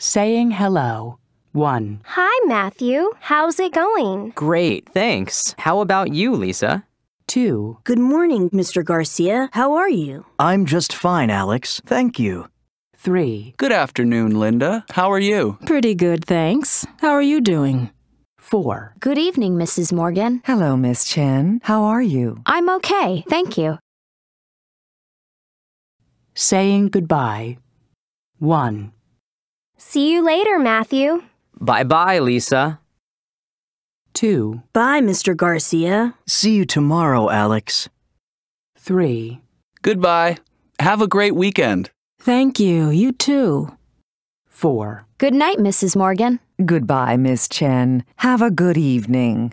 Saying hello. 1. Hi, Matthew. How's it going? Great, thanks. How about you, Lisa? 2. Good morning, Mr. Garcia. How are you? I'm just fine, Alex. Thank you. 3. Good afternoon, Linda. How are you? Pretty good, thanks. How are you doing? 4. Good evening, Mrs. Morgan. Hello, Miss Chen. How are you? I'm okay, thank you. Saying goodbye. 1. See you later, Matthew. Bye bye, Lisa. 2. Bye, Mr. Garcia. See you tomorrow, Alex. 3. Goodbye. Have a great weekend. Thank you. You too. 4. Good night, Mrs. Morgan. Goodbye, Miss Chen. Have a good evening.